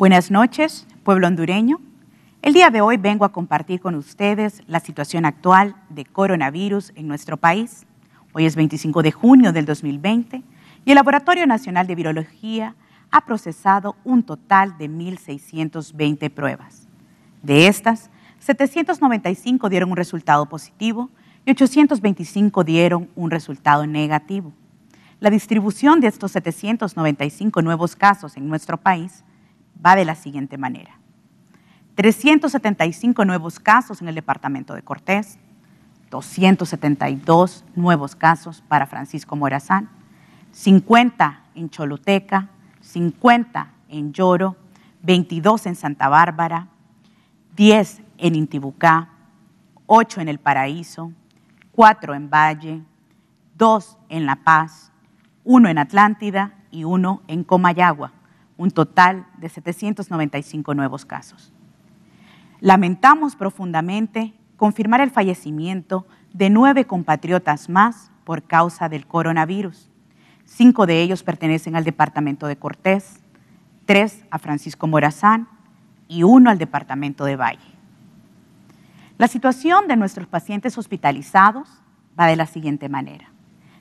Buenas noches, pueblo hondureño. El día de hoy vengo a compartir con ustedes la situación actual de coronavirus en nuestro país. Hoy es 25 de junio del 2020 y el Laboratorio Nacional de Virología ha procesado un total de 1.620 pruebas. De estas, 795 dieron un resultado positivo y 825 dieron un resultado negativo. La distribución de estos 795 nuevos casos en nuestro país va de la siguiente manera. 375 nuevos casos en el departamento de Cortés, 272 nuevos casos para Francisco Morazán, 50 en Choluteca, 50 en Lloro, 22 en Santa Bárbara, 10 en Intibucá, 8 en El Paraíso, 4 en Valle, 2 en La Paz, 1 en Atlántida y 1 en Comayagua un total de 795 nuevos casos. Lamentamos profundamente confirmar el fallecimiento de nueve compatriotas más por causa del coronavirus. Cinco de ellos pertenecen al departamento de Cortés, tres a Francisco Morazán y uno al departamento de Valle. La situación de nuestros pacientes hospitalizados va de la siguiente manera.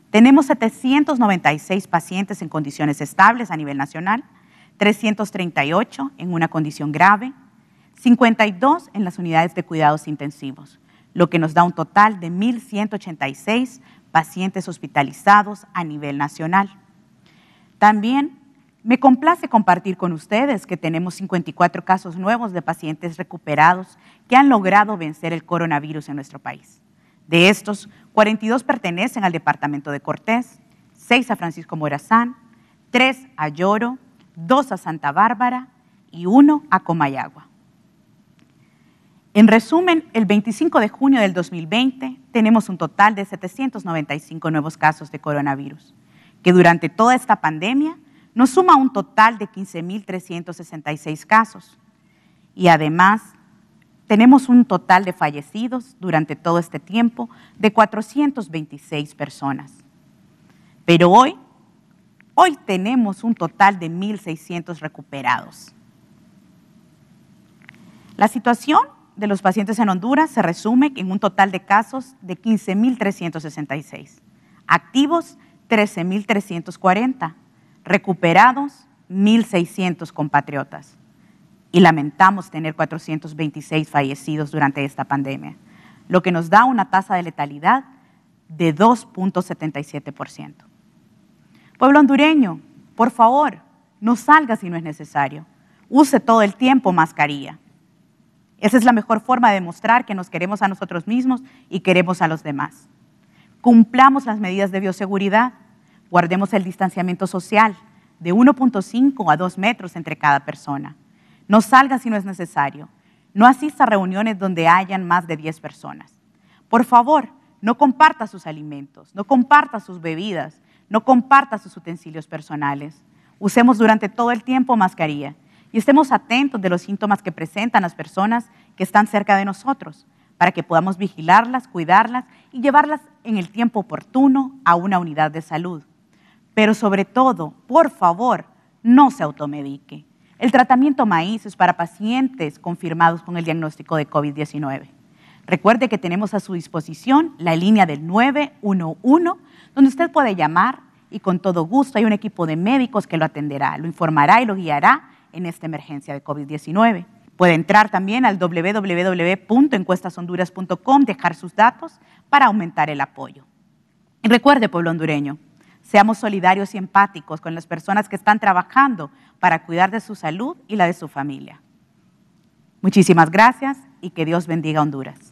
Tenemos 796 pacientes en condiciones estables a nivel nacional, 338 en una condición grave, 52 en las unidades de cuidados intensivos, lo que nos da un total de 1.186 pacientes hospitalizados a nivel nacional. También me complace compartir con ustedes que tenemos 54 casos nuevos de pacientes recuperados que han logrado vencer el coronavirus en nuestro país. De estos, 42 pertenecen al departamento de Cortés, 6 a Francisco Morazán, 3 a Lloro, dos a Santa Bárbara y uno a Comayagua. En resumen, el 25 de junio del 2020 tenemos un total de 795 nuevos casos de coronavirus, que durante toda esta pandemia nos suma un total de 15.366 casos. Y además, tenemos un total de fallecidos durante todo este tiempo de 426 personas. Pero hoy Hoy tenemos un total de 1.600 recuperados. La situación de los pacientes en Honduras se resume en un total de casos de 15.366, activos 13.340, recuperados 1.600 compatriotas. Y lamentamos tener 426 fallecidos durante esta pandemia, lo que nos da una tasa de letalidad de 2.77%. Pueblo hondureño, por favor, no salga si no es necesario. Use todo el tiempo mascarilla. Esa es la mejor forma de demostrar que nos queremos a nosotros mismos y queremos a los demás. Cumplamos las medidas de bioseguridad, guardemos el distanciamiento social de 1.5 a 2 metros entre cada persona. No salga si no es necesario. No asista a reuniones donde hayan más de 10 personas. Por favor, no comparta sus alimentos, no comparta sus bebidas, no comparta sus utensilios personales. Usemos durante todo el tiempo mascarilla y estemos atentos de los síntomas que presentan las personas que están cerca de nosotros para que podamos vigilarlas, cuidarlas y llevarlas en el tiempo oportuno a una unidad de salud. Pero sobre todo, por favor, no se automedique. El tratamiento maíz es para pacientes confirmados con el diagnóstico de COVID-19. Recuerde que tenemos a su disposición la línea del 911, donde usted puede llamar y con todo gusto hay un equipo de médicos que lo atenderá, lo informará y lo guiará en esta emergencia de COVID-19. Puede entrar también al www.encuestashonduras.com, dejar sus datos para aumentar el apoyo. recuerde, pueblo hondureño, seamos solidarios y empáticos con las personas que están trabajando para cuidar de su salud y la de su familia. Muchísimas gracias y que Dios bendiga Honduras.